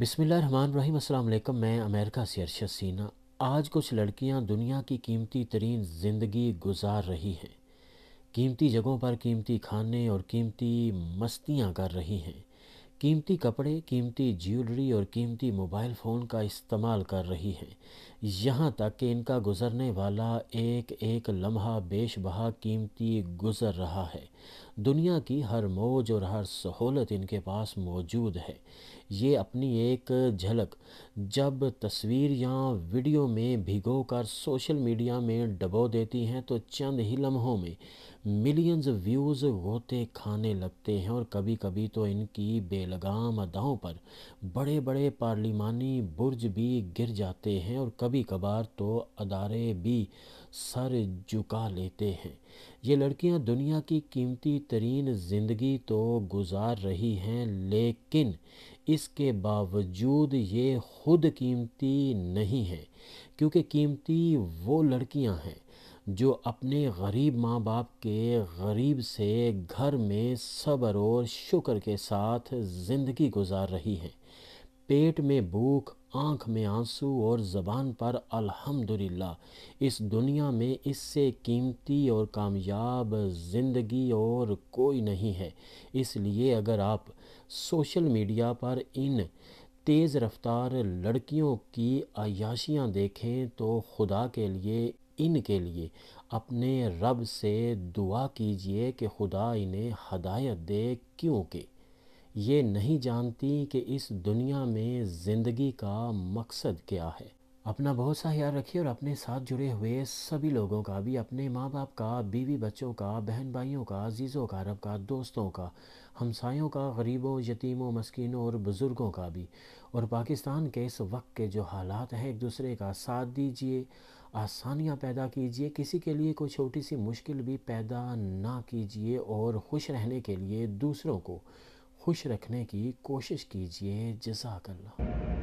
बिसमीम अल्लाम मैं अमेरिका से अरशद सीना आज कुछ लड़कियां दुनिया की कीमती तरीन ज़िंदगी गुजार रही हैं कीमती जगहों पर कीमती खाने और कीमती मस्तियां कर रही हैं कीमती कपड़े कीमती ज्वेलरी और कीमती मोबाइल फ़ोन का इस्तेमाल कर रही हैं यहाँ तक कि इनका गुज़रने वाला एक एक लम्हा बेश बहा कीमती गुज़र रहा है दुनिया की हर मौज और हर सहूलत इनके पास मौजूद है ये अपनी एक झलक जब तस्वीर या वीडियो में भिगो कर सोशल मीडिया में डबो देती हैं तो चंद ही लम्हों में मिलियंस व्यूज़ रोते खाने लगते हैं और कभी कभी तो इनकी बेलगाम अदाओं पर बड़े बड़े पार्लिमानी बुर्ज भी गिर जाते हैं और कभी कभार तो अदारे भी सर झुका लेते हैं ये लड़कियां दुनिया की कीमती तरीन ज़िंदगी तो गुजार रही हैं लेकिन इसके बावजूद ये खुद कीमती नहीं हैं क्योंकि कीमती वो लड़कियां हैं जो अपने गरीब माँ बाप के गरीब से घर में सब्र और शुक्र के साथ ज़िंदगी गुजार रही हैं पेट में भूख आँख में आंसू और ज़बान पर अल्हम्दुलिल्लाह इस दुनिया में इससे कीमती और कामयाब ज़िंदगी और कोई नहीं है इसलिए अगर आप सोशल मीडिया पर इन तेज़ रफ्तार लड़कियों की अयाशियाँ देखें तो खुदा के लिए इनके लिए अपने रब से दुआ कीजिए कि खुदा इन्हें हदायत दे क्योंकि ये नहीं जानती कि इस दुनिया में ज़िंदगी का मकसद क्या है अपना बहुत सा ख्याल रखिए और अपने साथ जुड़े हुए सभी लोगों का भी अपने माँ बाप का बीवी बच्चों का बहन भाइयों का अजीज़ों का रब का दोस्तों का हमसायों का गरीबों यतीमों मस्किनों और बुज़ुर्गों का भी और पाकिस्तान के इस वक्त के जो हालात हैं एक दूसरे का साथ दीजिए आसानियाँ पैदा कीजिए किसी के लिए कोई छोटी सी मुश्किल भी पैदा ना कीजिए और खुश रहने के लिए दूसरों को खुश रखने की कोशिश कीजिए जजाकल्ला